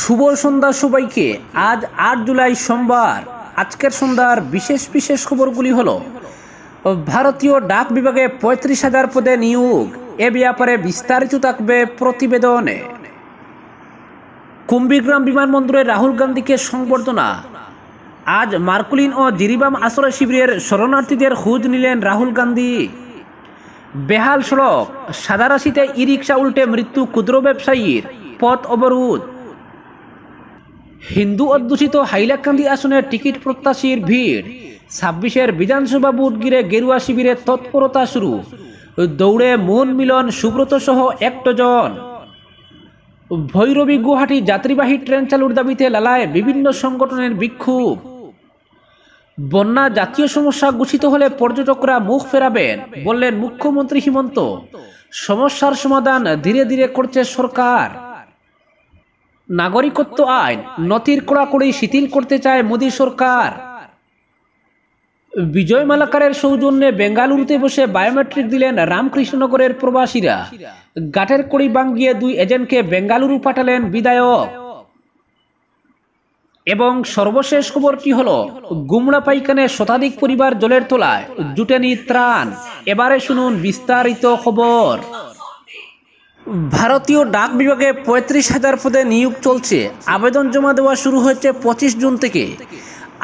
শুভ সন্ধ্যা সবাইকে আজ আট জুলাই সোমবার আজকের সন্ধ্যার বিশেষ বিশেষ খবরগুলি হলো ভারতীয় ডাক বিভাগে পঁয়ত্রিশ হাজার পদে নিয়োগ এ ব্যাপারে বিস্তারিত থাকবে প্রতিবেদনে কুম্ভিগ্রাম বিমানবন্দরে রাহুল গান্ধীকে সংবর্ধনা আজ মার্কুলিন ও জিরিবাম আশ্রয় শিবিরের শরণার্থীদের খোঁজ নিলেন রাহুল গান্ধী বেহাল সড়ক সাদারাশিতে ই রিক্সা উল্টে মৃত্যু ক্ষুদ্র ব্যবসায়ীর পথ অবরোধ হিন্দু অধ্যুষিত হাইলাকান্দি আসনের টিকিট প্রত্যাশীর ভিড় ছাব্বিশের বিধানসভা বুট গিরে গেরুয়া শিবিরে তৎপরতা শুরু দৌড়ে মন মিলন সুব্রত সহ জন ভৈরবী গুয়াহাটি যাত্রীবাহী ট্রেন চালুর দাবিতে লালায় বিভিন্ন সংগঠনের বিক্ষোভ বন্যা জাতীয় সমস্যা গুছিত হলে পর্যটকরা মুখ ফেরাবেন বললেন মুখ্যমন্ত্রী হিমন্ত সমস্যার সমাধান ধীরে ধীরে করছে সরকার নাগরিকত্ব আইন নথির কড়াকড়ি শিথিল করতে চায় মোদী সরকার বিজয় মালাকারের সৌজন্যে বেঙ্গালুরুতে বসে বায়োমেট্রিক দিলেন রামকৃষ্ণনগরের প্রবাসীরা গাঠের কড়ি বাঙ্গিয়ে দুই এজেন্টকে বেঙ্গালুরু পাঠালেন বিধায়ক এবং সর্বশেষ খবরটি হলো গুমড়া পাইখানে শতাধিক পরিবার জলের তোলায় জুটেনি ত্রাণ এবারে শুনুন বিস্তারিত খবর ভারতীয় ডাক বিভাগে পঁয়ত্রিশ হাজার পদে নিয়োগ চলছে আবেদন জমা দেওয়া শুরু হয়েছে পঁচিশ জুন থেকে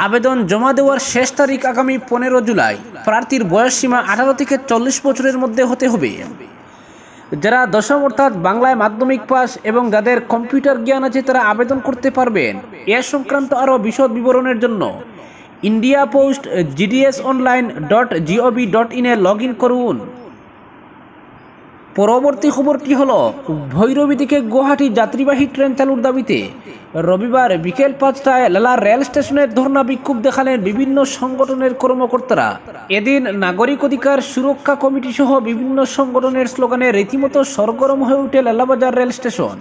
আবেদন জমা দেওয়ার শেষ তারিখ আগামী পনেরো জুলাই প্রার্থীর বয়স সীমা আঠারো থেকে চল্লিশ বছরের মধ্যে হতে হবে যারা দশম অর্থাৎ বাংলায় মাধ্যমিক পাস এবং যাদের কম্পিউটার জ্ঞান আছে তারা আবেদন করতে পারবেন এ সংক্রান্ত আরও বিশদ বিবরণের জন্য India post GDS online dot gov dot ইনে লগ ইন করুন পরবর্তী খবরটি হল ভৈরবী থেকে গুয়াহাটি যাত্রীবাহী ট্রেন চালুর দাবিতে রবিবার বিকেল পাঁচটায় লালা রেল স্টেশনের ধর্ণা বিক্ষোভ দেখালেন বিভিন্ন সংগঠনের কর্মকর্তারা এদিন নাগরিক অধিকার সুরক্ষা কমিটি সহ বিভিন্ন সংগঠনের স্লোগানে রীতিমতো সরগরম হয়ে উঠে লালাবাজার রেল স্টেশন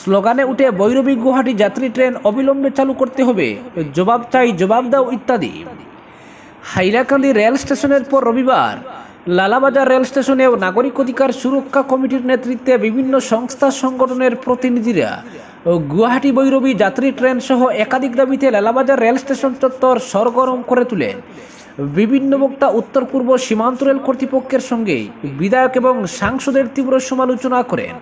স্লোগানে উঠে বৈরবী গুয়াহাটি যাত্রী ট্রেন অবিলম্বে চালু করতে হবে জবাব চাই জবাব দাও ইত্যাদি হাইলাকান্দি রেল স্টেশনের পর রবিবার লালাবাজার রেল স্টেশনে নাগরিক অধিকার সুরক্ষা কমিটির নেতৃত্বে বিভিন্ন সংস্থা সংগঠনের প্রতিনিধিরা গুয়াহাটি বৈরবী যাত্রী ট্রেন সহ একাধিক দাবিতে লালাবাজার রেল স্টেশন চত্বর সরগরম করে তুলেন বিভিন্ন বক্তা উত্তর পূর্ব সীমান্ত রেল কর্তৃপক্ষের সঙ্গে বিধায়ক এবং সাংসদের তীব্র সমালোচনা করেন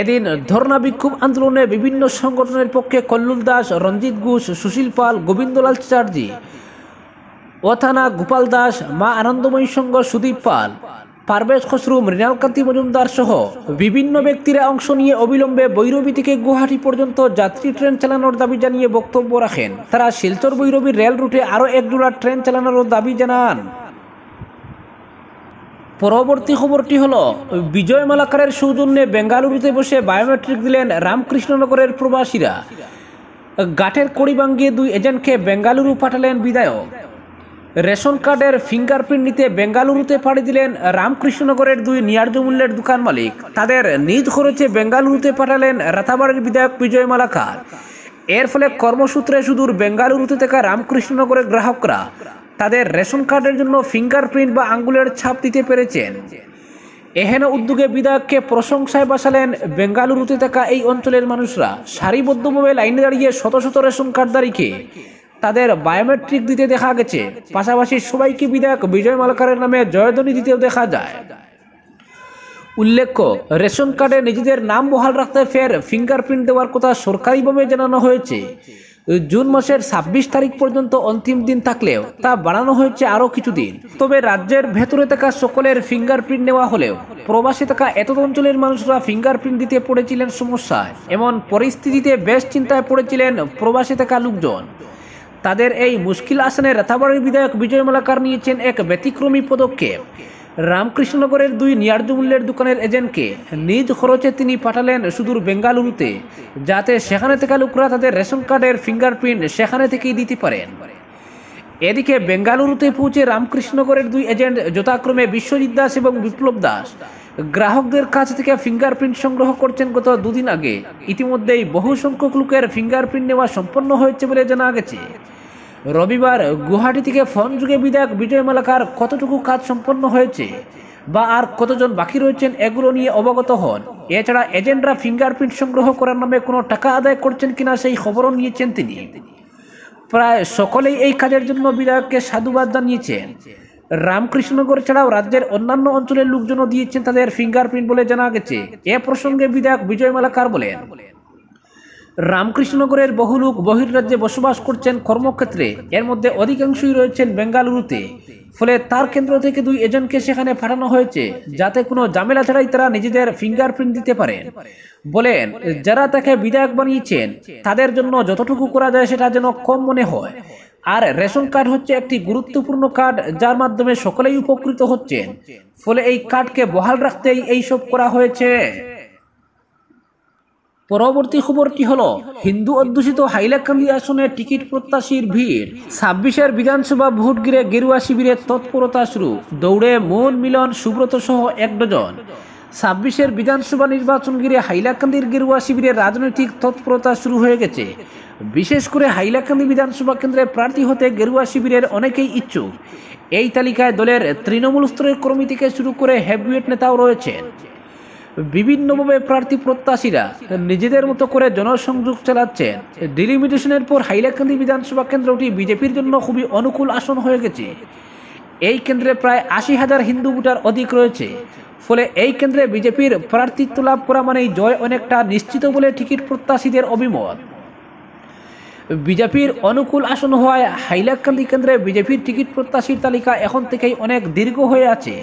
এদিন ধর্ণা বিক্ষোভ আন্দোলনে বিভিন্ন সংগঠনের পক্ষে কল্লুল দাস রঞ্জিত ঘোষ সুশীল পাল গোবিন্দলাল চ্যাটার্জী ওথানা গোপাল দাস মা আনন্দময়ী সঙ্গ সুদীপ পাল পারভেজ খসরু মৃণালকান্তি মজুমদার সহ বিভিন্ন ব্যক্তিরা অংশ নিয়ে অবিলম্বে বৈরবী থেকে গুয়াহাটি পর্যন্ত যাত্রী ট্রেন চালানোর দাবি জানিয়ে বক্তব্য রাখেন তারা শিলচর বৈরবীর রেল রুটে আরও এক একজোড়া ট্রেন চালানোর দাবি জানান পরবর্তী খবরটি হল বিজয় মালাকারের সৌজন্যে বেঙ্গালুরুতে বসে বায়োমেট্রিক দিলেন রামকৃষ্ণনগরের প্রবাসীরা গাঠের কড়ি ভাঙ্গিয়ে দুই এজেন্টকে বেঙ্গালুরু পাঠালেন বিধায়ক রেশন কার্ডের ফিঙ্গারপ্রিন্ট নিতে বেঙ্গালুরুতে পাড়ি দিলেন রামকৃষ্ণনগরের দুই ন্যায্য মূল্যের দোকান মালিক তাদের নিজ খরচে বেঙ্গালুরুতে পাঠালেন রাতাবাড়ির বিধায়ক বিজয় মালাকার এর ফলে কর্মসূত্রে সুদূর বেঙ্গালুরুতে থাকা রামকৃষ্ণনগরের গ্রাহকরা তাদের রেশন কার্ডের জন্য ফিঙ্গারপ্রিন্ট বা আঙ্গুলের ছাপ দিতে পেরেছেন এহেন উদ্যোগে বিধায়ককে প্রশংসায় বাসালেন বেঙ্গালুরুতে থাকা এই অঞ্চলের মানুষরা সারিবদ্ধভাবে লাইনে দাঁড়িয়ে শত শত রেশন কার্ডদারিকে তাদের বায়োমেট্রিক দিতে দেখা গেছে পাশাপাশি সবাইকে বিধায়ক বিজয় মালাকারের নামে জয়ধ্বনি দিতেও দেখা যায় উল্লেখ্য রেশন কার্ডে নিজেদের নাম বহাল রাখতে ফের ফিঙ্গারপ্রিন্ট দেওয়ার কথা সরকারিভাবে জানানো হয়েছে জুন মাসের ২৬ তারিখ পর্যন্ত অন্তিম দিন থাকলেও তা বাড়ানো হয়েছে আরও কিছুদিন তবে রাজ্যের ভেতরে থাকা সকলের ফিঙ্গারপ্রিন্ট নেওয়া হলেও প্রবাসী থাকা এত অঞ্চলের মানুষরা ফিঙ্গারপ্রিন্ট দিতে পড়েছিলেন সমস্যায় এমন পরিস্থিতিতে বেশ চিন্তায় পড়েছিলেন প্রবাসী থাকা লোকজন তাদের এই মুশকিল আসনে রেথাবাড়ির বিধায়ক বিজয় মালাকার নিয়েছেন এক ব্যতিক্রমী পদক্ষেপ রামকৃষ্ণনগরের দুই ন্যায্য মূল্যের দোকানের এজেন্টকে নিজ খরচে তিনি পাঠালেন সুদূর বেঙ্গালুরুতে যাতে সেখানে থেকে লোকরা তাদের রেশন কার্ডের ফিঙ্গারপ্রিন্ট সেখানে থেকেই দিতে পারেন এদিকে বেঙ্গালুরুতে পৌঁছে রামকৃষ্ণনগরের দুই এজেন্ট যথাক্রমে বিশ্বজিৎ দাস এবং বিপ্লব দাস গ্রাহকদের কাছ থেকে ফিঙ্গারপ্রিন্ট সংগ্রহ করছেন গত দুদিন আগে ইতিমধ্যেই বহু সংখ্যক লোকের ফিঙ্গারপ্রিন্ট নেওয়া সম্পন্ন হয়েছে বলে জানা গেছে রবিবার গুয়াহাটি থেকে ফোন যুগে বিধায়ক বিজয় মালাকার কতটুকু কাজ সম্পন্ন হয়েছে বা আর কতজন বাকি রয়েছেন এগুলো নিয়ে অবগত হন এছাড়া এজেন্টরা ফিঙ্গারপ্রিন্ট সংগ্রহ করার নামে কোনো টাকা আদায় করছেন কিনা সেই খবরও নিয়েছেন তিনি প্রায় সকলেই এই কাজের জন্য বিধায়ককে সাধুবাদ জানিয়েছেন রামকৃষ্ণনগর ছাড়াও রাজ্যের অন্যান্য অঞ্চলের লোকজনও দিয়েছেন তাদের ফিঙ্গারপ্রিন্ট বলে জানা গেছে এ প্রসঙ্গে বিধায়ক বিজয় মালাকার বলেন রামকৃষ্ণনগরের বহু লোক বহির্রাজ্যে বসবাস করছেন কর্মক্ষেত্রে এর মধ্যে অধিকাংশই রয়েছেন বেঙ্গালুরুতে ফলে তার কেন্দ্র থেকে দুই এজনকে সেখানে পাঠানো হয়েছে যাতে কোনো জামেলা ছাড়াই তারা নিজেদের ফিঙ্গারপ্রিন্ট দিতে পারেন বলেন যারা তাকে বিধায়ক বানিয়েছেন তাদের জন্য যতটুকু করা যায় সেটা যেন কম মনে হয় আর রেশন কার্ড হচ্ছে একটি গুরুত্বপূর্ণ কার্ড যার মাধ্যমে সকলেই উপকৃত হচ্ছেন ফলে এই কার্ডকে বহাল রাখতেই এইসব করা হয়েছে পরবর্তী খবরটি হলো হিন্দু অধ্যুষিত হাইলাকান্দি আসনে টিকিট প্রত্যাশীর ভিড় ছাব্বিশের বিধানসভা ভোট গিরে গেরুয়া শিবিরের তৎপরতা শুরু দৌড়ে মন মিলন সুব্রত সহ এক ডজন ছাব্বিশের বিধানসভা নির্বাচন ঘিরে হাইলাকান্দির গেরুয়া শিবিরের রাজনৈতিক তৎপরতা শুরু হয়ে গেছে বিশেষ করে হাইলাকান্দি বিধানসভা কেন্দ্রে প্রার্থী হতে গেরুয়া শিবিরের অনেকেই ইচ্ছুক এই তালিকায় দলের তৃণমূল স্তরের কর্মী থেকে শুরু করে হ্যাভিয়েট নেতাও রয়েছেন বিভিন্নভাবে প্রার্থী প্রত্যাশীরা নিজেদের মতো করে জনসংযোগ চালাচ্ছেন ডিলিমিটেশনের পর হাইলাকান্দি বিধানসভা কেন্দ্রটি বিজেপির জন্য খুবই অনুকূল আসন হয়ে গেছে এই কেন্দ্রে প্রায় আশি হাজার হিন্দু ভোটার অধিক রয়েছে ফলে এই কেন্দ্রে বিজেপির প্রার্থিত্ব লাভ করা মানেই জয় অনেকটা নিশ্চিত বলে টিকিট প্রত্যাশীদের অভিমত বিজেপির অনুকূল আসন হওয়ায় হাইলাকান্দি কেন্দ্রে বিজেপির টিকিট প্রত্যাশীর তালিকা এখন থেকেই অনেক দীর্ঘ হয়ে আছে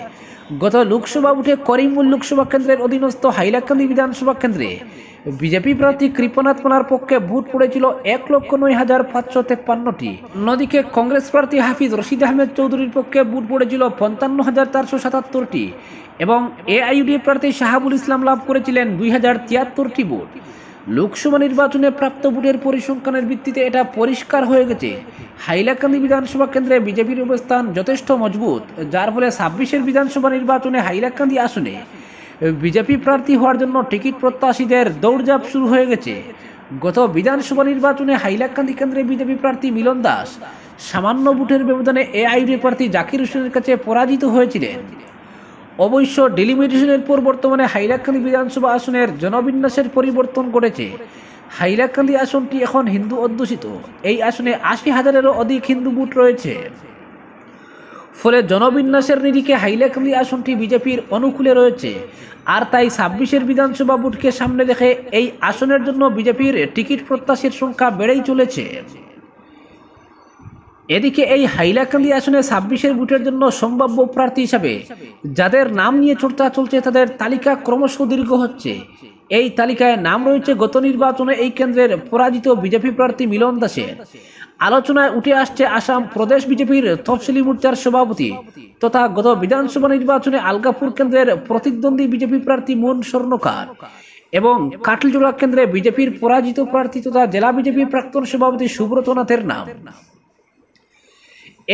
গত লোকসভা উঠে করিমুল লোকসভা কেন্দ্রের অধীনস্থ হাইলাকান্দি বিধানসভা কেন্দ্রে বিজেপি প্রার্থী কৃপনাথ মালার পক্ষে ভোট পড়েছিল এক লক্ষ নয় হাজার পাঁচশো তেপ্পান্নটি অন্যদিকে কংগ্রেস প্রার্থী হাফিজ রশিদ আহমেদ চৌধুরীর পক্ষে ভোট পড়েছিল পঞ্চান্ন হাজার চারশো সাতাত্তরটি এবং এআইউডি প্রার্থী শাহাবুল ইসলাম লাভ করেছিলেন দুই হাজার তিয়াত্তরটি ভোট লোকসভা নির্বাচনে প্রাপ্ত ভোটের পরিসংখ্যানের ভিত্তিতে এটা পরিষ্কার হয়ে গেছে হাইলাকান্দি বিধানসভা কেন্দ্রে বিজেপির অবস্থান যথেষ্ট মজবুত যার ফলে ছাব্বিশের বিধানসভা নির্বাচনে হাইলাকান্দি আসনে বিজেপি প্রার্থী হওয়ার জন্য টিকিট প্রত্যাশীদের দৌড়জাপ শুরু হয়ে গেছে গত বিধানসভা নির্বাচনে হাইলাকান্দি কেন্দ্রে বিজেপি প্রার্থী মিলন দাস সামান্য ভোটের ব্যবধানে এআইডি প্রার্থী জাকির হোসেনের কাছে পরাজিত হয়েছিলেন অবশ্য ডেলিমিটেশনের পর বর্তমানে হাইলাকান্দি বিধানসভা আসনের জনবিন্যাসের পরিবর্তন ঘটেছে হাইলাকান্দি আসনটি এখন হিন্দু অধ্যুষিত এই আসনে আশি হাজারেরও অধিক হিন্দু বুট রয়েছে ফলে জনবিন্যাসের নিরিখে হাইলাকান্দি আসনটি বিজেপির অনুকূলে রয়েছে আর তাই ছাব্বিশের বিধানসভা বুটকে সামনে রেখে এই আসনের জন্য বিজেপির টিকিট প্রত্যাশীর সংখ্যা বেড়েই চলেছে এদিকে এই হাইলাকান্দি আসনে ছাব্বিশের ভোটের জন্য সম্ভাব্য প্রার্থী হিসাবে যাদের নাম নিয়ে চর্চা চলছে তাদের তালিকা ক্রমশ দীর্ঘ হচ্ছে এই তালিকায় নাম রয়েছে গত নির্বাচনে এই কেন্দ্রের পরাজিত বিজেপি প্রার্থী মিলন দাসের আলোচনায় উঠে আসছে আসাম প্রদেশ বিজেপির তফসিলি মোর্চার সভাপতি তথা গত বিধানসভা নির্বাচনে আলগাপুর কেন্দ্রের প্রতিদ্বন্দ্বী বিজেপি প্রার্থী মন স্বর্ণকার এবং কাটলজোড়া কেন্দ্রে বিজেপির পরাজিত প্রার্থী তথা জেলা বিজেপির প্রাক্তন সভাপতি সুব্রত নাথের নাম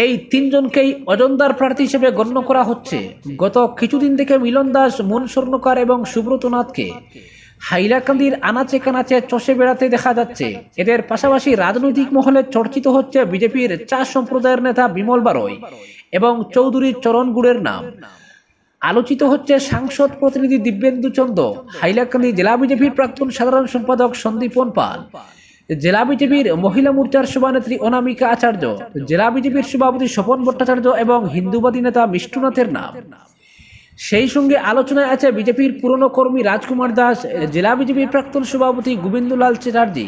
এই তিনজনকেই অজন্দার প্রার্থী হিসেবে গণ্য করা হচ্ছে গত কিছুদিন থেকে মিলন দাস মন স্বর্ণকার এবং সুব্রত নাথকে হাইলাকান্দির আনাচে কানাচে চষে বেড়াতে দেখা যাচ্ছে এদের পাশাপাশি রাজনৈতিক মহলে চর্চিত হচ্ছে বিজেপির চা সম্প্রদায়ের নেতা বিমল বারই এবং চৌধুরী চরণগুড়ের নাম আলোচিত হচ্ছে সাংসদ প্রতিনিধি দিব্যেন্দু চন্দ হাইলাকান্দি জেলা বিজেপির প্রাক্তন সাধারণ সম্পাদক সন্দীপন পাল জেলা বিজেপির মহিলা মোর্চার সভানেত্রী অনামিকা আচার্য জেলা বিজেপির সভাপতি স্বপন ভট্টাচার্য এবং হিন্দুবাদী নেতা মিষ্টুনাথের নাম সেই সঙ্গে আলোচনায় আছে বিজেপির পুরনো কর্মী রাজকুমার দাস জেলা বিজেপির প্রাক্তন সভাপতি গোবিন্দলাল চ্যাটার্জি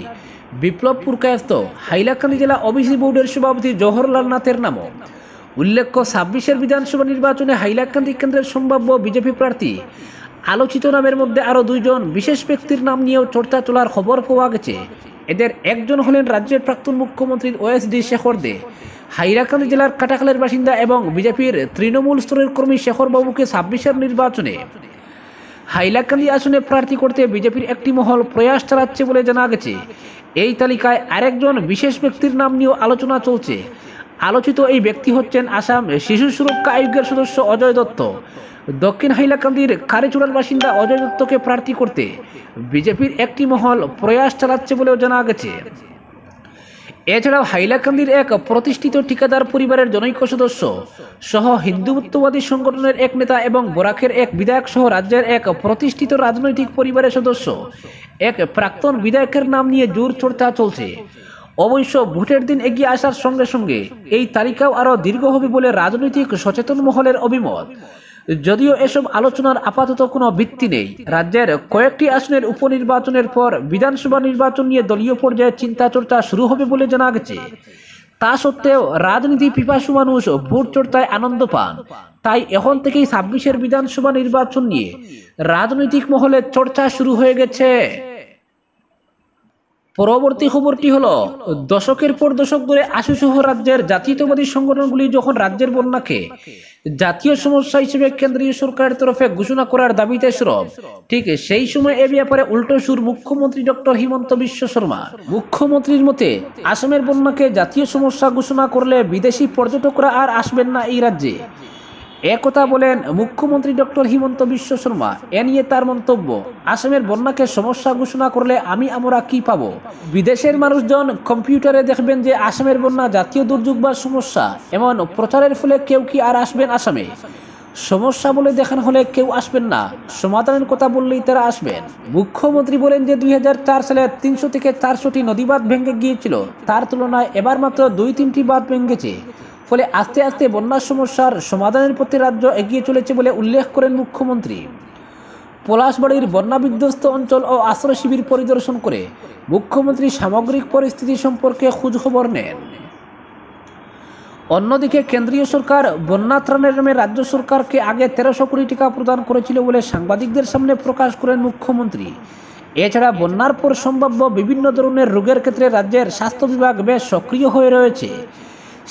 বিপ্লব কায়স্ত হাইলাকান্দি জেলা অবিসি বোর্ডের সভাপতি জওহরলাল নাথের নামও উল্লেখ্য ছাব্বিশের বিধানসভা নির্বাচনে হাইলাকান্দি কেন্দ্রের সম্ভাব্য বিজেপি প্রার্থী আলোচিত নামের মধ্যে আরও দুইজন বিশেষ ব্যক্তির নাম নিয়েও চর্চা চলার খবর পাওয়া গেছে এদের একজন হলেন রাজ্যের প্রাক্তন মুখ্যমন্ত্রী ওএসডি শেখর দে হাইরাকান্দি জেলার কাটাখালের বাসিন্দা এবং বিজেপির তৃণমূল স্তরের কর্মী শেখর বাবুকে ছাব্বিশের নির্বাচনে হাইলাকান্দি আসনে প্রার্থী করতে বিজেপির একটি মহল প্রয়াস চালাচ্ছে বলে জানা গেছে এই তালিকায় আরেকজন বিশেষ ব্যক্তির নাম নিয়েও আলোচনা চলছে আলোচিত এই ব্যক্তি হচ্ছেন আসাম শিশু সুরক্ষা আয়োগের সদস্য অজয় দত্ত দক্ষিণ হাইলাকান্দির কারিচুড়ার বাসিন্দা অজয় দত্তকে প্রার্থী করতে বিজেপির একটি মহল প্রয়াস চালাচ্ছে বলেও জানা গেছে এছাড়াও হাইলাকান্দির এক প্রতিষ্ঠিত ঠিকাদার পরিবারের জনৈক সদস্য সহ হিন্দুত্ববাদী সংগঠনের এক নেতা এবং বরাকের এক বিধায়ক সহ রাজ্যের এক প্রতিষ্ঠিত রাজনৈতিক পরিবারের সদস্য এক প্রাক্তন বিধায়কের নাম নিয়ে জোর চর্চা চলছে অবশ্য ভোটের দিন এগিয়ে আসার সঙ্গে সঙ্গে এই তালিকাও আরও দীর্ঘ হবে বলে রাজনৈতিক সচেতন মহলের অভিমত যদিও এসব আলোচনার আপাতত কোনো ভিত্তি নেই রাজ্যের কয়েকটি আসনের উপনির্বাচনের পর বিধানসভা নির্বাচন নিয়ে দলীয় পর্যায়ে চিন্তা চর্চা শুরু হবে বলে জানা গেছে তা সত্ত্বেও রাজনীতি পিপাসু মানুষ ভোট চর্চায় আনন্দ পান তাই এখন থেকেই ছাব্বিশের বিধানসভা নির্বাচন নিয়ে রাজনৈতিক মহলে চর্চা শুরু হয়ে গেছে পরবর্তী খবরটি হলো দশকের পর দশক ধরে আশু সহ রাজ্যের জাতীয়তাবাদী সংগঠনগুলি যখন রাজ্যের বন্যাকে জাতীয় সমস্যা হিসেবে কেন্দ্রীয় সরকারের তরফে ঘোষণা করার দাবিতে সরব ঠিক সেই সময় এ ব্যাপারে উল্টো সুর মুখ্যমন্ত্রী ডক্টর হিমন্ত বিশ্ব শর্মা মুখ্যমন্ত্রীর মতে আসামের বন্যাকে জাতীয় সমস্যা ঘোষণা করলে বিদেশি পর্যটকরা আর আসবেন না এই রাজ্যে একথা বলেন মুখ্যমন্ত্রী ডক্টর হিমন্ত বিশ্ব শর্মা এ নিয়ে তার মন্তব্য আসামের বন্যাকে সমস্যা ঘোষণা করলে আমি আমরা কি পাব বিদেশের মানুষজন কম্পিউটারে দেখবেন যে আসামের বন্যা জাতীয় দুর্যোগ বা সমস্যা এমন প্রচারের ফলে কেউ কি আর আসবেন আসামে সমস্যা বলে দেখান হলে কেউ আসবেন না সমাধানের কথা বললেই তারা আসবেন মুখ্যমন্ত্রী বলেন যে দুই সালে তিনশো থেকে চারশোটি নদী বাঁধ ভেঙে গিয়েছিল তার তুলনায় এবার মাত্র দুই তিনটি বাঁধ ভেঙেছে ফলে আস্তে আস্তে বন্যা সমস্যার সমাধানের প্রতি রাজ্য এগিয়ে চলেছে বলে উল্লেখ করেন মুখ্যমন্ত্রী পলাশবাড়ির বন্যা বিধ্বস্ত অঞ্চল ও আশ্রয় শিবির পরিদর্শন করে মুখ্যমন্ত্রী সামগ্রিক পরিস্থিতি সম্পর্কে খোঁজখবর নেন অন্যদিকে কেন্দ্রীয় সরকার বন্যা ত্রাণের নামে রাজ্য সরকারকে আগে তেরোশো কোটি টাকা প্রদান করেছিল বলে সাংবাদিকদের সামনে প্রকাশ করেন মুখ্যমন্ত্রী এছাড়া বন্যার পর সম্ভাব্য বিভিন্ন ধরনের রোগের ক্ষেত্রে রাজ্যের স্বাস্থ্য বিভাগ বেশ সক্রিয় হয়ে রয়েছে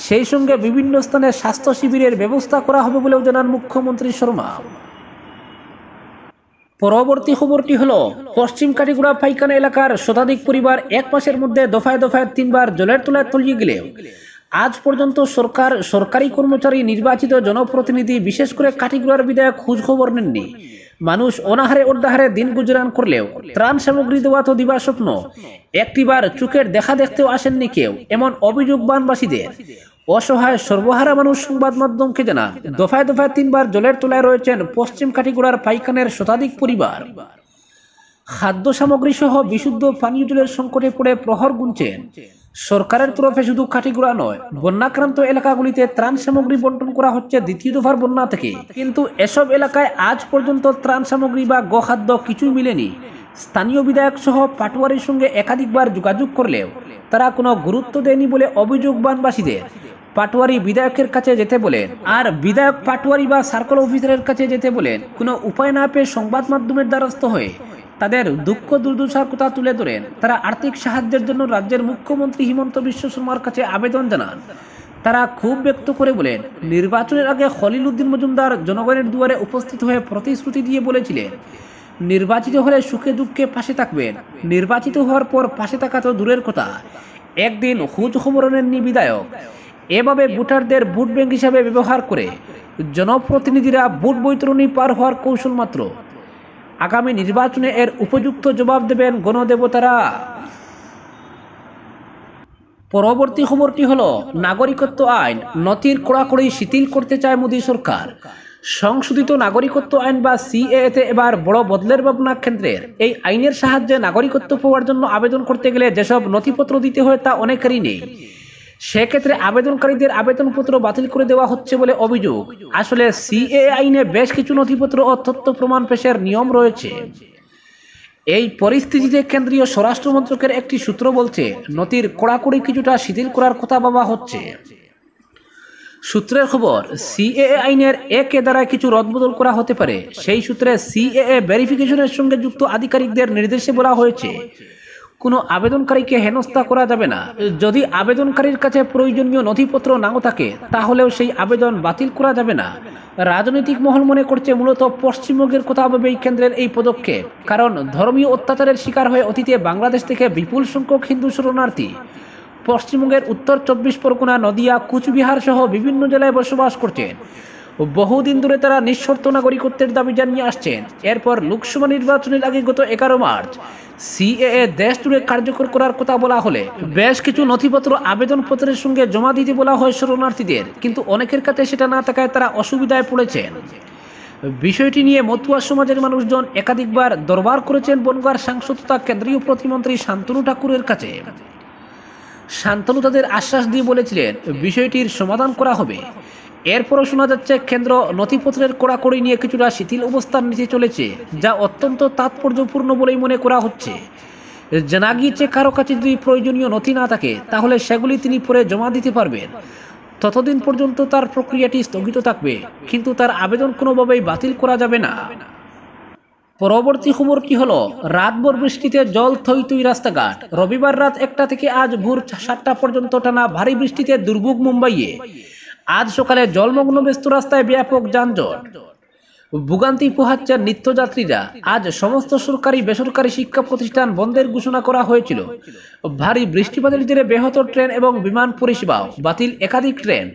সেই সঙ্গে বিভিন্ন স্থানে স্বাস্থ্য শিবিরের ব্যবস্থা করা হবে বলেও জানান মুখ্যমন্ত্রী শর্মা পরবর্তী খবরটি হল পশ্চিম কাটিগুড়া পাইখানা এলাকার শতাধিক পরিবার এক মাসের মধ্যে দফায় দফায় তিনবার জলের তলায় তলিয়ে গেলেও আজ পর্যন্ত সরকার সরকারি কর্মচারী নির্বাচিত জনপ্রতিনিধি বিশেষ করে কাটিগুড়ার বিধায়ক খোঁজখবর নেননি মানুষ অনাহারে অর্ধাহারে দিন গুজরান করলেও ত্রাণ সামগ্রী দেওয়া তো দিবা স্বপ্ন একটিবার চুকের দেখা দেখতেও আসেননি কেউ এমন অভিযোগ বানবাসীদের অসহায় সর্বহারা মানুষ সংবাদ মাধ্যমকে জানা দফায় দফায় তিনবার জলের তোলায় রয়েছেন পশ্চিম কাটিগুড়ার পাইখানের শতাধিক পরিবার খাদ্য সামগ্রী সহ বিশুদ্ধ পানীয় জলের সংকটে পড়ে প্রহর গুনছেন সরকারের তরফে শুধু কাটিগুড়া নয় বন্যাক্রান্ত এলাকাগুলিতে ত্রাণ সামগ্রী বন্টন করা হচ্ছে দ্বিতীয় দফার বন্যা থেকে কিন্তু এসব এলাকায় আজ পর্যন্ত ত্রাণ সামগ্রী বা গোখাদ্য কিছুই মিলেনি স্থানীয় বিধায়ক সহ পাটুয়ারির সঙ্গে একাধিকবার যোগাযোগ করলেও তারা কোনো গুরুত্ব দেয়নি বলে অভিযোগ বানবাসীদের পাটুয়ারি বিধায়কের কাছে যেতে বলেন আর বিধায়ক পাটুয়ারি বা সার্কল অফিসারের কাছে যেতে বলেন কোনো উপায় না পেয়ে সংবাদ মাধ্যমের দ্বারস্থ হয়ে তাদের দুঃখ দুর্দশার কথা তুলে ধরেন তারা আর্থিক সাহায্যের জন্য রাজ্যের মুখ্যমন্ত্রী হিমন্ত বিশ্ব শর্মার কাছে আবেদন জানান তারা ক্ষোভ ব্যক্ত করে বলেন নির্বাচনের আগে খলিল উদ্দিন মজুমদার জনগণের দুয়ারে উপস্থিত হয়ে প্রতিশ্রুতি দিয়ে বলেছিলেন নির্বাচিত হলে সুখে দুঃখে পাশে থাকবেন নির্বাচিত হওয়ার পর পাশে থাকা তো দূরের কথা একদিন হুজ খবরণের নেননি বিধায়ক এভাবে ভোটারদের ভোট ব্যাংক হিসাবে ব্যবহার করে জনপ্রতিনিধিরা ভোট বৈতরণী পার হওয়ার কৌশল মাত্র আগামী নির্বাচনে এর উপযুক্ত জবাব দেবেন গণদেবতারা পরবর্তী খবরটি হল নাগরিকত্ব আইন নথির কড়াকড়ি শিথিল করতে চায় মোদী সরকার সংশোধিত নাগরিকত্ব আইন বা সিএতে এবার বড় বদলের ভাবনা কেন্দ্রের এই আইনের সাহায্যে নাগরিকত্ব পাওয়ার জন্য আবেদন করতে গেলে যেসব নথিপত্র দিতে হয় তা অনেকেরই নেই সেক্ষেত্রে আবেদনকারীদের আবেদনপত্র বাতিল করে দেওয়া হচ্ছে বলে অভিযোগ আসলে সিএ আইনে বেশ কিছু নথিপত্র ও তথ্য প্রমাণ পেশের নিয়ম রয়েছে এই পরিস্থিতিতে কেন্দ্রীয় স্বরাষ্ট্র মন্ত্রকের একটি সূত্র বলছে নথির কড়াকড়ি কিছুটা শিথিল করার কথা ভাবা হচ্ছে সূত্রের খবর সিএ আইনের একে দ্বারা কিছু রদবদল করা হতে পারে সেই সূত্রে সিএ ভেরিফিকেশনের সঙ্গে যুক্ত আধিকারিকদের নির্দেশে বলা হয়েছে কোনো আবেদনকারীকে হেনস্থা করা যাবে না যদি আবেদনকারীর কাছে প্রয়োজনীয় নথিপত্র নাও থাকে তাহলেও সেই আবেদন বাতিল করা যাবে না রাজনৈতিক মহল মনে করছে মূলত পশ্চিমবঙ্গের কথা হবে এই কেন্দ্রের এই পদক্ষেপ কারণ ধর্মীয় অত্যাচারের শিকার হয়ে অতীতে বাংলাদেশ থেকে বিপুল সংখ্যক হিন্দু শরণার্থী পশ্চিমবঙ্গের উত্তর চব্বিশ পরগনা নদিয়া কুচবিহার সহ বিভিন্ন জেলায় বসবাস করছেন বহুদিন ধরে তারা নিঃশর্ত নাগরিকত্বের দাবি জানিয়ে আসছেন এরপর লোকসভা নির্বাচনের আগে গত এগারো মার্চ সিএএ দেশ জুড়ে কার্যকর করার কথা বলা হলে বেশ কিছু নথিপত্র আবেদনপত্রের সঙ্গে জমা দিতে বলা হয় শরণার্থীদের কিন্তু অনেকের কাছে সেটা না থাকায় তারা অসুবিধায় পড়েছেন বিষয়টি নিয়ে মতুয়া সমাজের মানুষজন একাধিকবার দরবার করেছেন বনগার সাংসদ তথা কেন্দ্রীয় প্রতিমন্ত্রী শান্তনু ঠাকুরের কাছে শান্তনু তাদের আশ্বাস দিয়ে বলেছিলেন বিষয়টির সমাধান করা হবে এরপরও শোনা যাচ্ছে কেন্দ্র নথিপত্রের কড়াকড়ি নিয়ে কিছুটা শিথিল অবস্থার নিচে চলেছে যা অত্যন্ত তাৎপর্যপূর্ণ বলেই মনে করা হচ্ছে জানা গিয়েছে কারো কাছে যদি প্রয়োজনীয় নথি না থাকে তাহলে সেগুলি তিনি পরে জমা দিতে পারবেন ততদিন পর্যন্ত তার প্রক্রিয়াটি স্থগিত থাকবে কিন্তু তার আবেদন কোনোভাবেই বাতিল করা যাবে না পরবর্তী কি হলো রাতভর বৃষ্টিতে জল থই তুই রাস্তাঘাট রবিবার রাত একটা থেকে আজ ভোর সাতটা পর্যন্ত টানা ভারী বৃষ্টিতে দুর্ভোগ মুম্বাইয়ে আজ সকালে জলমগ্ন ব্যস্ত রাস্তায় ব্যাপক যানজট ভোগান্তি পোহাচ্ছেন নিত্যযাত্রীরা আজ সমস্ত সরকারি বেসরকারি শিক্ষা প্রতিষ্ঠান বন্ধের ঘোষণা করা হয়েছিল ভারী বৃষ্টিপাতের জেরে ব্যাহত ট্রেন এবং বিমান পরিষেবাও বাতিল একাধিক ট্রেন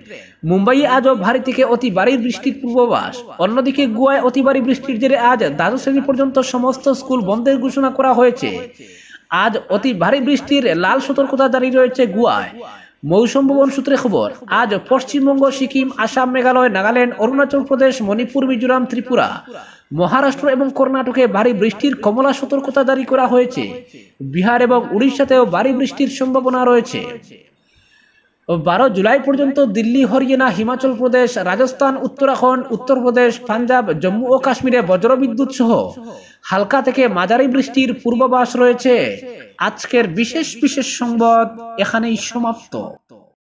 মুম্বাইয়ে আজও ভারী থেকে অতি ভারী বৃষ্টির পূর্বাভাস অন্যদিকে গোয়ায় অতি ভারী বৃষ্টির জেরে আজ দ্বাদশ শ্রেণী পর্যন্ত সমস্ত স্কুল বন্ধের ঘোষণা করা হয়েছে আজ অতি ভারী বৃষ্টির লাল সতর্কতা জারি রয়েছে গোয়ায় মৌসুম ভবন সূত্রে খবর আজ পশ্চিমবঙ্গ সিকিম আসাম মেঘালয় নাগাল্যান্ড অরুণাচল প্রদেশ মণিপুর মিজোরাম ত্রিপুরা মহারাষ্ট্র এবং কর্ণাটকে ভারী বৃষ্টির কমলা সতর্কতা জারি করা হয়েছে বিহার এবং উড়িষ্যাতেও ভারী বৃষ্টির সম্ভাবনা রয়েছে বারো জুলাই পর্যন্ত দিল্লি হরিয়ানা হিমাচল প্রদেশ রাজস্থান উত্তরাখণ্ড উত্তরপ্রদেশ পাঞ্জাব জম্মু ও কাশ্মীরে বজ্রবিদ্যুৎ সহ হালকা থেকে মাঝারি বৃষ্টির পূর্বাভাস রয়েছে আজকের বিশেষ বিশেষ সংবাদ এখানেই সমাপ্ত